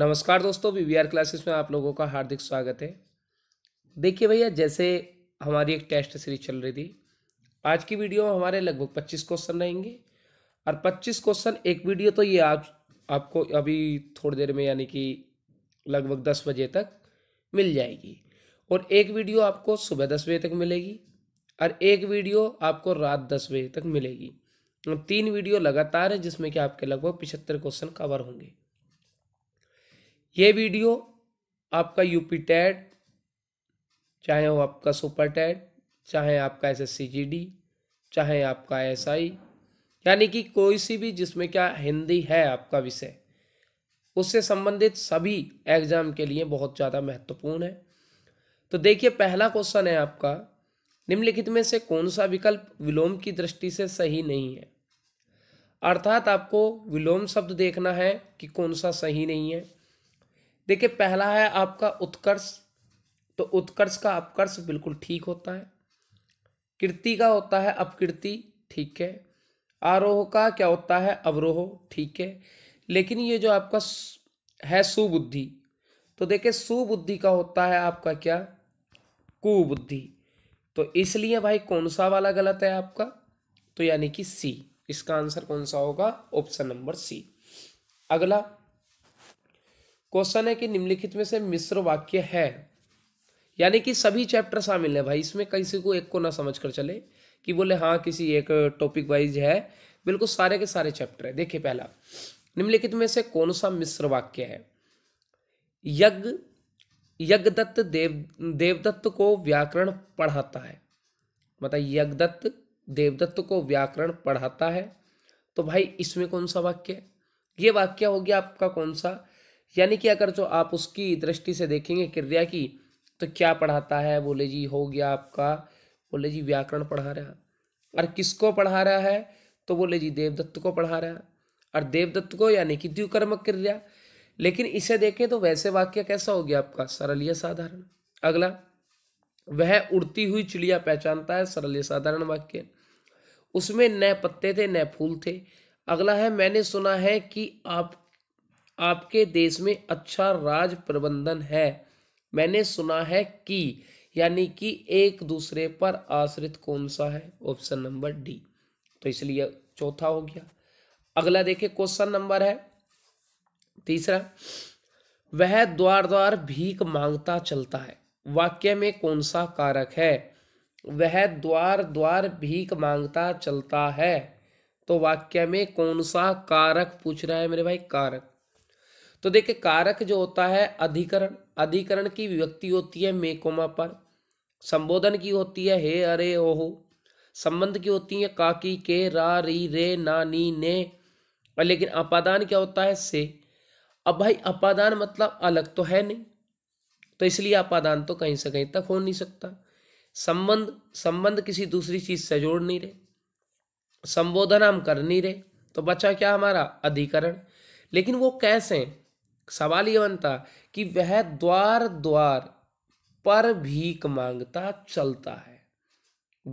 नमस्कार दोस्तों we we classes में आप लोगों का हार्दिक स्वागत है देखिए भैया जैसे हमारी एक टेस्ट सीरीज चल रही थी आज की वीडियो में हमारे लगभग पच्चीस क्वेश्चन रहेंगे और पच्चीस क्वेश्चन एक वीडियो तो ये आप आपको अभी थोड़ी देर में यानी कि लगभग दस बजे तक मिल जाएगी और एक वीडियो आपको सुबह दस बजे तक मिलेगी और एक वीडियो आपको रात दस बजे तक मिलेगी तीन वीडियो लगातार है जिसमें कि आपके लगभग पिछहत्तर क्वेश्चन कवर होंगे ये वीडियो आपका यूपी टैड चाहे वो आपका सुपर टैड चाहे आपका S S C G D चाहे आपका एस आई यानी कि कोई सी भी जिसमें क्या हिंदी है आपका विषय उससे संबंधित सभी एग्जाम के लिए बहुत ज़्यादा महत्वपूर्ण है तो देखिए पहला क्वेश्चन है आपका निम्नलिखित में से कौन सा विकल्प विलोम की दृष्टि से सही नहीं है अर्थात आपको विलोम शब्द देखना है कि कौन सा सही नहीं है देखिए पहला है आपका उत्कर्ष तो उत्कर्ष का अपकर्ष बिल्कुल ठीक होता है कृति का होता है अपकृति ठीक है आरोह का क्या होता है अवरोह ठीक है लेकिन ये जो आपका है सुबुद्धि तो देखिए सुबुद्धि का होता है आपका क्या कुबुद्धि तो इसलिए भाई कौन सा वाला गलत है आपका तो यानी कि सी इसका आंसर कौन सा होगा ऑप्शन नंबर सी अगला क्वेश्चन है कि निम्नलिखित में से मिश्र वाक्य है यानी कि सभी चैप्टर शामिल है भाई इसमें किसी को एक को ना समझ कर चले कि बोले हाँ किसी एक टॉपिक वाइज है बिल्कुल सारे के सारे चैप्टर है देखिए पहला निम्नलिखित में से कौन सा मिश्र वाक्य है यज्ञ यज्ञदत्त देव देवदत्त को व्याकरण पढ़ाता है बताइए यज्ञदत्त देवदत्त को व्याकरण पढ़ाता है तो भाई इसमें कौन सा वाक्य है ये वाक्य हो गया आपका कौन सा यानी कि अगर जो आप उसकी दृष्टि से देखेंगे क्रिया की तो क्या पढ़ाता है बोले जी हो गया आपका बोले जी व्याकरण पढ़ा रहा और किसको पढ़ा रहा है तो बोले जी देवदत्त को पढ़ा रहा और देवदत्त को यानी कि द्व्युकर्मक क्रिया लेकिन इसे देखें तो वैसे वाक्य कैसा हो गया आपका सरल या साधारण अगला वह उड़ती हुई चिड़िया पहचानता है सरल या साधारण वाक्य उसमें न पत्ते थे न फूल थे अगला है मैंने सुना है कि आप आपके देश में अच्छा राज प्रबंधन है मैंने सुना है कि यानी कि एक दूसरे पर आश्रित कौन सा है ऑप्शन नंबर डी तो इसलिए चौथा हो गया अगला देखिए क्वेश्चन नंबर है तीसरा वह द्वार द्वार भीख मांगता चलता है वाक्य में कौन सा कारक है वह द्वार द्वार भीख मांगता चलता है तो वाक्य में कौन सा कारक पूछ रहा है मेरे भाई कारक तो देखिए कारक जो होता है अधिकरण अधिकरण की विभक्ति होती है मेकोमा पर संबोधन की होती है हे अरे ओहो संबंध की होती है काकी के रा री रे ना नी ने और लेकिन अपादान क्या होता है से अब भाई अपादान मतलब अलग तो है नहीं तो इसलिए अपादान तो कहीं से कहीं तक हो नहीं सकता संबंध संबंध किसी दूसरी चीज से जोड़ नहीं रहे संबोधन हम कर नहीं रहे तो बचा क्या हमारा अधिकरण लेकिन वो कैसे सवाल ये बनता कि वह द्वार द्वार पर भीख मांगता चलता है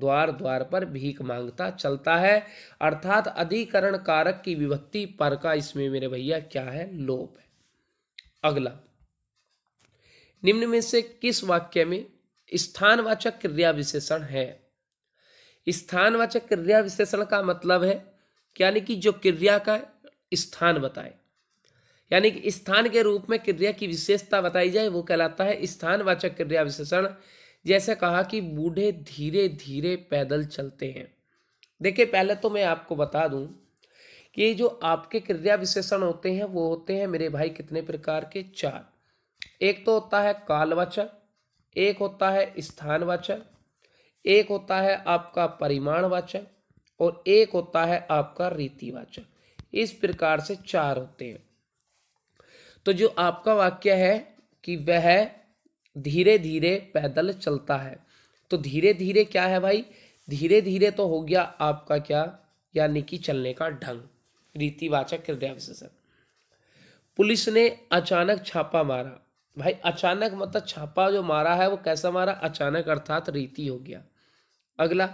द्वार द्वार पर भीख मांगता चलता है अर्थात अधिकरण कारक की विभक्ति पर का इसमें मेरे भैया क्या है लोप है अगला निम्न में से किस वाक्य में स्थानवाचक क्रिया विशेषण है स्थानवाचक क्रिया विशेषण का मतलब है यानी कि जो क्रिया का स्थान बताए यानी कि स्थान के रूप में क्रिया की विशेषता बताई जाए वो कहलाता है स्थानवाचक क्रिया विशेषण जैसे कहा कि बूढ़े धीरे धीरे पैदल चलते हैं देखिए पहले तो मैं आपको बता दूं कि जो आपके क्रिया विशेषण होते हैं वो होते हैं मेरे भाई कितने प्रकार के चार एक तो होता है कालवाचक एक होता है स्थानवाचक एक होता है आपका परिमाणवाचक और एक होता है आपका रीतिवाचक इस प्रकार से चार होते हैं तो जो आपका वाक्य है कि वह धीरे धीरे पैदल चलता है तो धीरे धीरे क्या है भाई धीरे धीरे तो हो गया आपका क्या यानी कि चलने का ढंग रीतिवाचक हृदय विशेषण पुलिस ने अचानक छापा मारा भाई अचानक मतलब छापा जो मारा है वो कैसा मारा अचानक अर्थात रीति हो गया अगला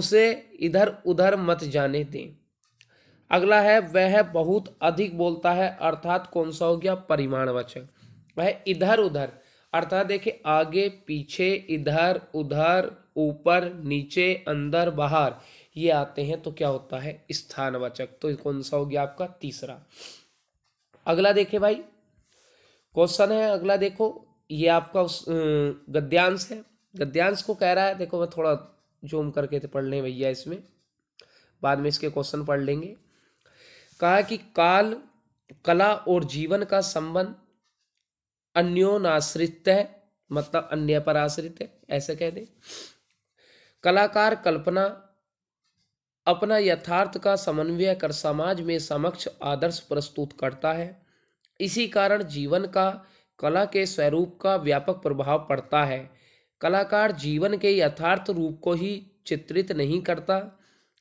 उसे इधर उधर मत जाने दें अगला है वह बहुत अधिक बोलता है अर्थात कौन सा हो गया परिमाण वचक वह इधर उधर अर्थात देखे आगे पीछे इधर उधर ऊपर नीचे अंदर बाहर ये आते हैं तो क्या होता है स्थानवाचक तो कौन सा हो गया आपका तीसरा अगला देखे भाई क्वेश्चन है अगला देखो ये आपका उस गद्यांश है गद्यांश को कह रहा है देखो मैं थोड़ा जूम करके पढ़ लें भैया इसमें बाद में इसके क्वेश्चन पढ़ लेंगे कहा कि काल कला और जीवन का संबंध अन्योनाश्रित है मतलब अन्य पर आश्रित है ऐसे कह दे कलाकार कल्पना अपना यथार्थ का समन्वय कर समाज में समक्ष आदर्श प्रस्तुत करता है इसी कारण जीवन का कला के स्वरूप का व्यापक प्रभाव पड़ता है कलाकार जीवन के यथार्थ रूप को ही चित्रित नहीं करता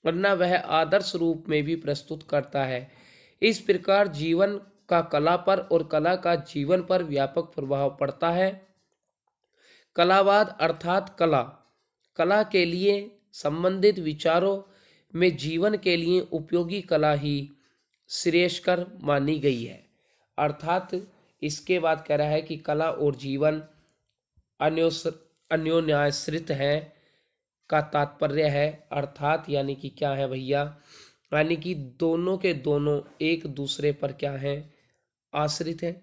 वरना वह आदर्श रूप में भी प्रस्तुत करता है इस प्रकार जीवन का कला पर और कला का जीवन पर व्यापक प्रभाव पड़ता है कलावाद अर्थात कला कला के लिए संबंधित विचारों में जीवन के लिए उपयोगी कला ही श्रेयस्कर मानी गई है अर्थात इसके बाद कह रहा है कि कला और जीवन अन्योन्याश्रित हैं का तात्पर्य है अर्थात यानी कि क्या है भैया यानी कि दोनों के दोनों एक दूसरे पर क्या हैं आश्रित हैं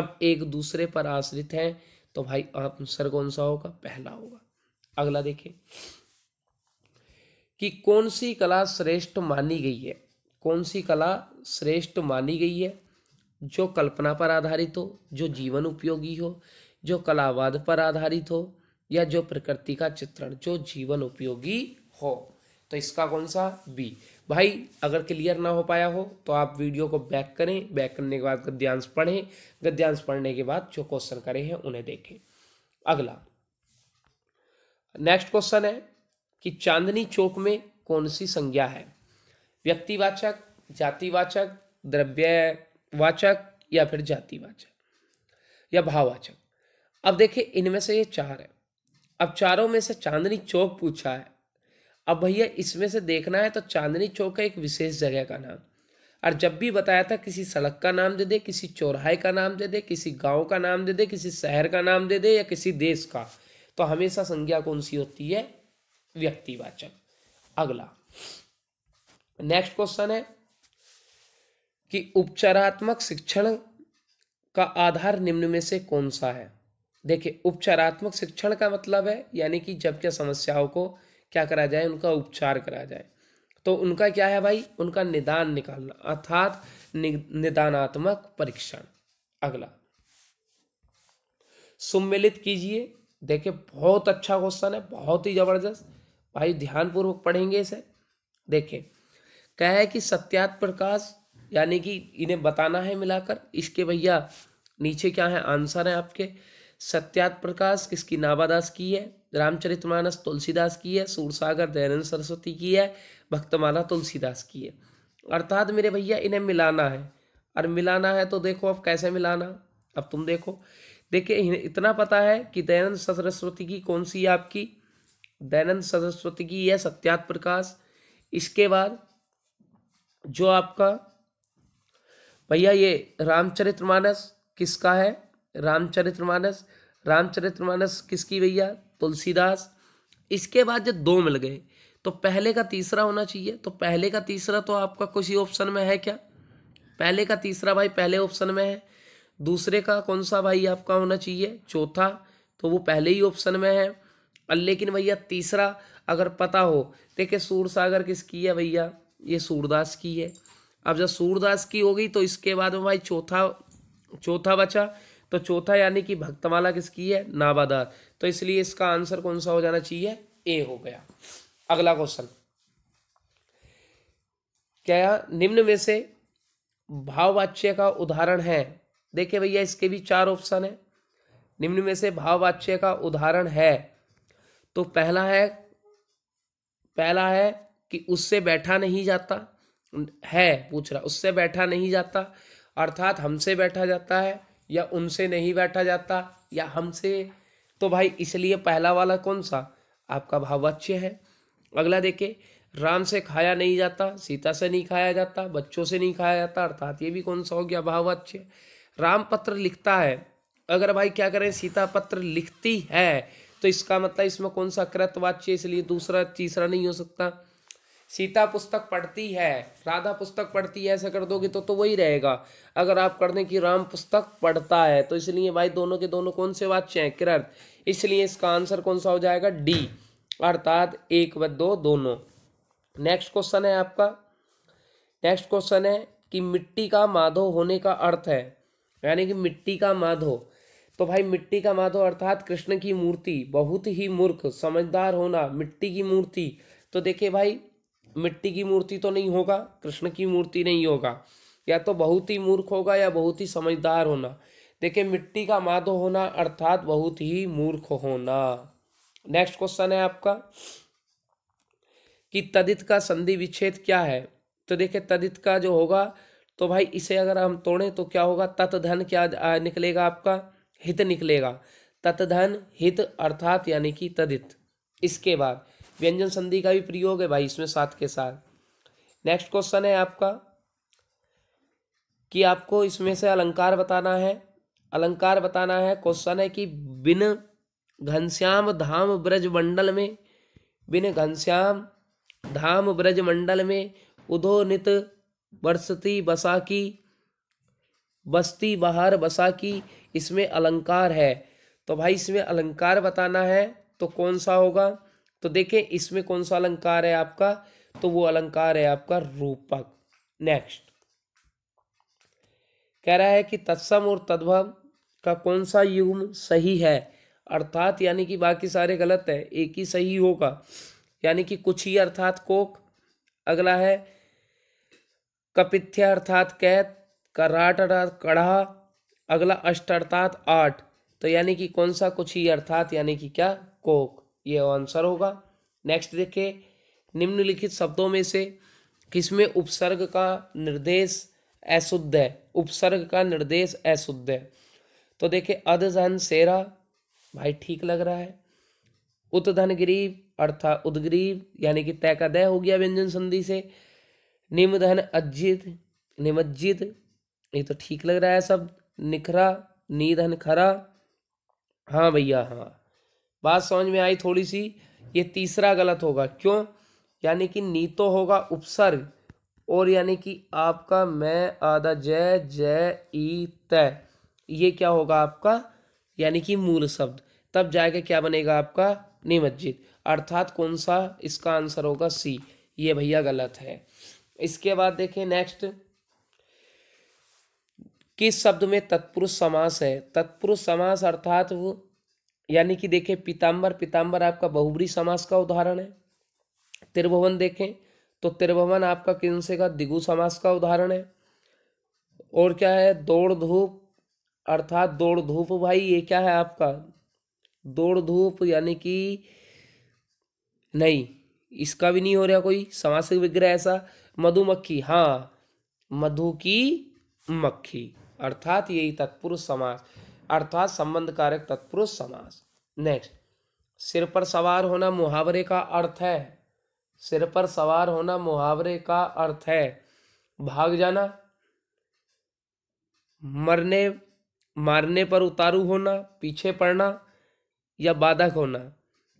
अब एक दूसरे पर आश्रित हैं तो भाई आंसर कौन सा होगा पहला होगा अगला देखें कि कौन सी कला श्रेष्ठ मानी गई है कौन सी कला श्रेष्ठ मानी गई है जो कल्पना पर आधारित हो जो जीवन उपयोगी हो जो कलावाद पर आधारित हो या जो प्रकृति का चित्रण जो जीवन उपयोगी हो तो इसका कौन सा बी भाई अगर क्लियर ना हो पाया हो तो आप वीडियो को बैक करें बैक करने के बाद गद्यांश पढ़ें गद्यांश पढ़ने के बाद जो क्वेश्चन करे हैं उन्हें देखें अगला नेक्स्ट क्वेश्चन है कि चांदनी चौक में कौन सी संज्ञा है व्यक्तिवाचक जातिवाचक द्रव्यवाचक या फिर जातिवाचक या भाववाचक अब देखिए इनमें से ये चार है अब चारों में से चांदनी चौक पूछा है अब भैया इसमें से देखना है तो चांदनी चौक है एक विशेष जगह का नाम और जब भी बताया था किसी सड़क का नाम दे दे किसी चौराहे का नाम दे दे किसी गांव का नाम दे दे किसी शहर का नाम दे दे या किसी देश का तो हमेशा संज्ञा कौन सी होती है व्यक्तिवाचक अगला नेक्स्ट क्वेश्चन है कि उपचारात्मक शिक्षण का आधार निम्न में से कौन सा है देखिए उपचारात्मक शिक्षण का मतलब है यानी कि जब क्या समस्याओं को क्या करा जाए उनका उपचार करा जाए तो उनका क्या है भाई उनका निदान निकालना अर्थात निदानात्मक परीक्षण अगला सुमिलित कीजिए देखिए बहुत अच्छा क्वेश्चन है बहुत ही ज़बरदस्त भाई ध्यानपूर्वक पढ़ेंगे इसे देखिए क्या है कि सत्यात प्रकाश यानी कि इन्हें बताना है मिलाकर इसके भैया नीचे क्या है आंसर है आपके सत्यात प्रकाश किसकी नाभादास की है रामचरितमानस तुलसीदास की है सूरसागर दयानंद सरस्वती की है भक्तमाला तुलसीदास की है अर्थात मेरे भैया इन्हें मिलाना है और मिलाना है तो देखो अब कैसे मिलाना अब तुम देखो देखिए इतना पता है कि दयानंद सरस्वती की कौन सी है आपकी दयानंद सरस्वती की है सत्यात प्रकाश इसके बाद जो आपका भैया ये रामचरितमानस किसका है रामचरितमानस रामचरितमानस किसकी भैया तुलसीदास इसके बाद जब दो मिल गए तो पहले का तीसरा होना चाहिए तो पहले का तीसरा तो आपका किसी ऑप्शन में है क्या पहले का तीसरा भाई पहले ऑप्शन में है दूसरे का कौन सा भाई आपका होना चाहिए चौथा तो वो पहले ही ऑप्शन में है और लेकिन भैया तीसरा अगर पता हो देखिए सूर सागर किसकी है भैया ये सूरदास की है अब जब सूरदास की हो गई तो इसके बाद में भाई चौथा चौथा बचा तो चौथा यानी कि भक्तमाला किसकी है नाबादार तो इसलिए इसका आंसर कौन सा हो जाना चाहिए ए हो गया अगला क्वेश्चन क्या निम्न में से भाववाच्य का उदाहरण है देखिए भैया इसके भी चार ऑप्शन है निम्न में से भाववाच्य का उदाहरण है तो पहला है पहला है कि उससे बैठा नहीं जाता है पूछ रहा उससे बैठा नहीं जाता अर्थात हमसे बैठा जाता है या उनसे नहीं बैठा जाता या हमसे तो भाई इसलिए पहला वाला कौन सा आपका अच्छे है अगला देखे राम से खाया नहीं जाता सीता से नहीं खाया जाता बच्चों से नहीं खाया जाता अर्थात ये भी कौन सा हो गया भावाच्य राम पत्र लिखता है अगर भाई क्या करें सीता पत्र लिखती है तो इसका मतलब इसमें कौन सा कृतवाच्य इसलिए दूसरा तीसरा नहीं हो सकता सीता पुस्तक पढ़ती है राधा पुस्तक पढ़ती है ऐसा कर दोगे तो तो वही रहेगा अगर आप कर दें कि राम पुस्तक पढ़ता है तो इसलिए भाई दोनों के दोनों कौन से वाच्य हैं कृत इसलिए इसका आंसर कौन सा हो जाएगा डी अर्थात एक व दो दोनों नेक्स्ट क्वेश्चन है आपका नेक्स्ट क्वेश्चन है कि मिट्टी का माधो होने का अर्थ है यानी कि मिट्टी का माधो तो भाई मिट्टी का माधो अर्थात कृष्ण की मूर्ति बहुत ही मूर्ख समझदार होना मिट्टी की मूर्ति तो देखिए भाई मिट्टी की मूर्ति तो नहीं होगा कृष्ण की मूर्ति नहीं होगा या तो बहुत ही मूर्ख होगा या बहुत ही समझदार होना देखिए मिट्टी का माधो होना अर्थात बहुत ही मूर्ख होना नेक्स्ट क्वेश्चन है आपका कि तदित का संधि विच्छेद क्या है तो देखिए तदित का जो होगा तो भाई इसे अगर हम तोड़ें तो क्या होगा तत्धन क्या निकलेगा आपका हित निकलेगा तत्धन हित अर्थात यानी कि तदित इसके बाद व्यंजन संधि का भी प्रयोग है भाई इसमें साथ के साथ नेक्स्ट क्वेश्चन है आपका कि आपको इसमें से अलंकार बताना है अलंकार बताना है क्वेश्चन है कि बिन घनश्याम धाम ब्रज मंडल में बिन घनश्याम धाम ब्रज मंडल में उधो नित बरसती बसाकी बस्ती बहार बसाकी इसमें अलंकार है तो भाई इसमें अलंकार बताना है तो कौन सा होगा तो देखें इसमें कौन सा अलंकार है आपका तो वो अलंकार है आपका रूपक नेक्स्ट कह रहा है कि तत्सम और तद्भव का कौन सा युग्म सही है अर्थात यानी कि बाकी सारे गलत है एक ही सही होगा यानी कि कुछ ही अर्थात कोक अगला है कपिथ्य अर्थात कैत कराट अर्थात कढ़ा अगला अष्ट अर्थात आठ तो यानी कि कौन सा कुछ ही अर्थात यानी कि क्या कोक ये आंसर होगा नेक्स्ट देखिए निम्नलिखित शब्दों में से किसमें उपसर्ग का निर्देश अशुद्ध है उपसर्ग का निर्देश अशुद्ध है तो देखिए अधन सेरा भाई ठीक लग रहा है उतधन गरीब अर्थात उदग्रीब यानी कि तय का दय हो गया व्यंजन संधि से निम्नधन अज्जित निमज्जित ये तो ठीक लग रहा है सब निखरा नीधन खरा हाँ भैया हाँ बात समझ में आई थोड़ी सी ये तीसरा गलत होगा क्यों यानी कि नीतो होगा उपसर्ग और यानी कि आपका मैं आधा जय जय ई तय ये क्या होगा आपका यानी कि मूल शब्द तब जाके क्या बनेगा आपका निमज्जित अर्थात कौन सा इसका आंसर होगा सी ये भैया गलत है इसके बाद देखें नेक्स्ट किस शब्द में तत्पुरुष समास है तत्पुरुष समास अर्थात वो यानी कि देखें पीताम्बर पीताम्बर आपका बहुबरी समास का उदाहरण है त्रिभुवन देखें तो त्रिभुवन आपका किनसे का दिगु समास का उदाहरण है और क्या है दौड़ धूप अर्थात दौड़ धूप भाई ये क्या है आपका दौड़ धूप यानी कि नहीं इसका भी नहीं हो रहा कोई समासिक विग्रह ऐसा मधुमक्खी हाँ मधु की मक्खी अर्थात यही तत्पुरुष समास अर्थात संबंध कारक तत्पुरुष समास नेक्स्ट सिर पर सवार होना मुहावरे का अर्थ है सिर पर सवार होना मुहावरे का अर्थ है भाग जाना मरने मारने पर उतारू होना पीछे पड़ना या बाधक होना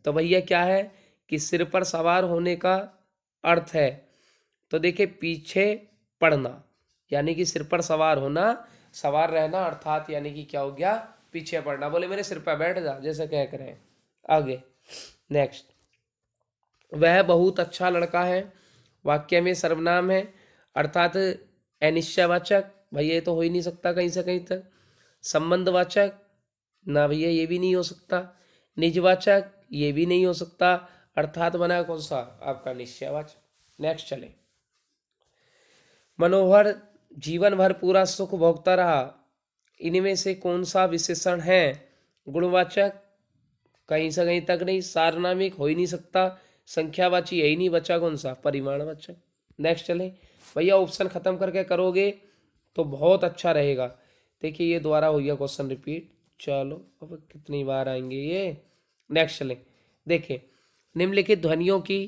तो भैया क्या है कि सिर पर सवार होने का अर्थ है तो देखिए पीछे पड़ना यानी कि सिर पर सवार होना सवार रहना अर्थात यानी कि क्या हो गया पीछे पड़ना बोले मेरे सिर पर बैठ जा जैसे कह कर आगे नेक्स्ट वह बहुत अच्छा लड़का है वाक्य में सर्वनाम है अर्थात अनिश्चयवाचक भैया ये तो हो ही नहीं सकता कहीं से कहीं तक संबंधवाचक ना भैया ये भी नहीं हो सकता निजवाचक ये भी नहीं हो सकता अर्थात बना कौन सा आपका निश्चयवाचक नेक्स्ट चले मनोहर जीवन भर पूरा सुख भोगता रहा इनमें से कौन सा विशेषण है गुणवाचक कहीं से कहीं तक नहीं सारनामिक हो ही नहीं सकता संख्यावाची यही नहीं बचा कौन सा परिमाण वाचक नेक्स्ट चले भैया ऑप्शन खत्म करके करोगे तो बहुत अच्छा रहेगा देखिए ये दोबारा हो गया क्वेश्चन रिपीट चलो अब कितनी बार आएंगे ये नेक्स्ट चलें देखिए निम्नलिखित ध्वनियों की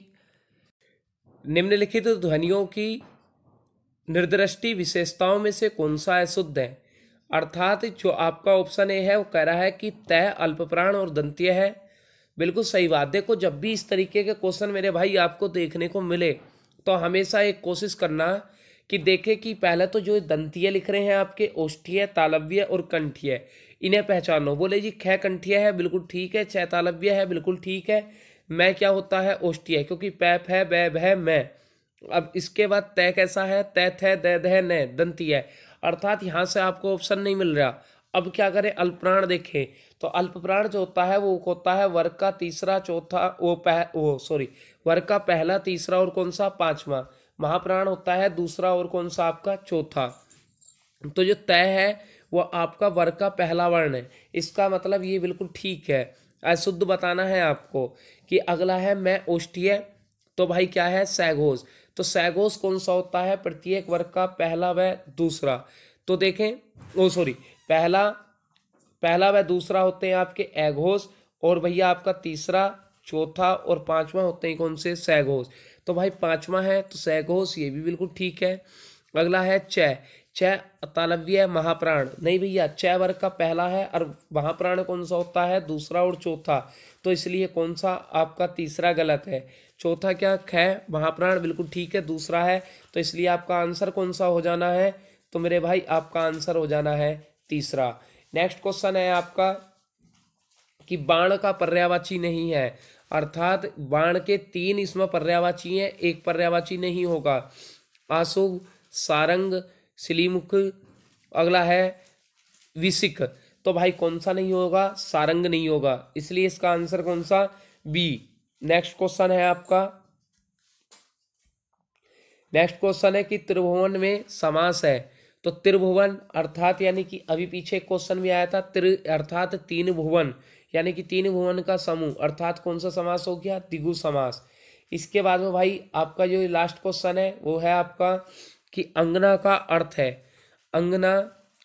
निम्नलिखित ध्वनियों की निर्दृष्टि विशेषताओं में से कौन सा अशुद्ध है अर्थात जो आपका ऑप्शन ए है वो कह रहा है कि तय अल्पप्राण और दंत्य है बिल्कुल सही बात देखो जब भी इस तरीके के क्वेश्चन मेरे भाई आपको देखने को मिले तो हमेशा एक कोशिश करना कि देखें कि पहले तो जो दंतीय लिख रहे हैं आपके ओष्ठीय तालव्य और कंठीय इन्हें पहचानो बोले जी खै कंठीय है बिल्कुल ठीक है छह तालव्य है बिल्कुल ठीक है मैं क्या होता है ओष्ठीय क्योंकि पै फै बै भै मैं अब इसके बाद तय कैसा है तय थे दय दह न दंती है अर्थात यहाँ से आपको ऑप्शन नहीं मिल रहा अब क्या करें अल्पप्राण देखें तो अल्पप्राण जो होता है वो होता है वर्ग का तीसरा चौथा वो पह वो सॉरी वर्ग का पहला तीसरा और कौन सा पाँचवा महाप्राण होता है दूसरा और कौन सा आपका चौथा तो जो तय है वो आपका वर्ग का पहला वर्ण है इसका मतलब ये बिल्कुल ठीक है अशुद्ध बताना है आपको कि अगला है मैं ओष्टीय तो भाई क्या है सैगोज तो सैगोस कौन सा होता है प्रत्येक वर्ग का पहला व दूसरा तो देखें ओ सॉरी पहला पहला व दूसरा होते हैं आपके एघोस और भैया आपका तीसरा चौथा और पांचवा होते हैं कौन से सैगोस तो भाई पांचवा है तो सैगोस ये भी बिल्कुल ठीक है अगला है चय चय अतालव्य महाप्राण नहीं भैया चय वर्ग का पहला है और महाप्राण कौन सा होता है दूसरा और चौथा तो इसलिए कौन सा आपका तीसरा गलत है चौथा क्या ख महाप्राण बिल्कुल ठीक है दूसरा है तो इसलिए आपका आंसर कौन सा हो जाना है तो मेरे भाई आपका आंसर हो जाना है तीसरा नेक्स्ट क्वेश्चन है आपका कि बाण का पर्यावाची नहीं है अर्थात बाण के तीन इसमें पर्यावाची हैं एक पर्यावाची नहीं होगा आंसू सारंग सिलीमुख अगला है विशिक तो भाई कौन सा नहीं होगा सारंग नहीं होगा इसलिए इसका आंसर कौन सा बी नेक्स्ट क्वेश्चन है आपका नेक्स्ट क्वेश्चन है कि त्रिभुवन में समास है तो त्रिभुवन अर्थात यानी कि अभी पीछे क्वेश्चन भी आया था त्रि अर्थात तीन भुवन यानी कि तीन भुवन का समूह अर्थात कौन सा समास हो गया दिगु समास इसके बाद में भाई आपका जो लास्ट क्वेश्चन है वो है आपका कि अंगना का अर्थ है अंगना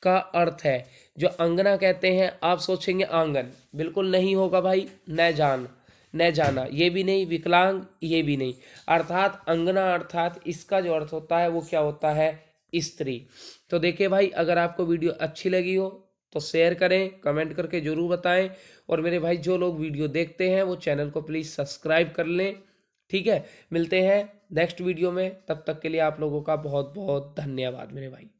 का अर्थ है जो अंगना कहते हैं आप सोचेंगे आंगन बिल्कुल नहीं होगा भाई न जान न जाना ये भी नहीं विकलांग ये भी नहीं अर्थात अंगना अर्थात इसका जो अर्थ होता है वो क्या होता है स्त्री तो देखिए भाई अगर आपको वीडियो अच्छी लगी हो तो शेयर करें कमेंट करके ज़रूर बताएं और मेरे भाई जो लोग वीडियो देखते हैं वो चैनल को प्लीज़ सब्सक्राइब कर लें ठीक है मिलते हैं नेक्स्ट वीडियो में तब तक के लिए आप लोगों का बहुत बहुत धन्यवाद मेरे भाई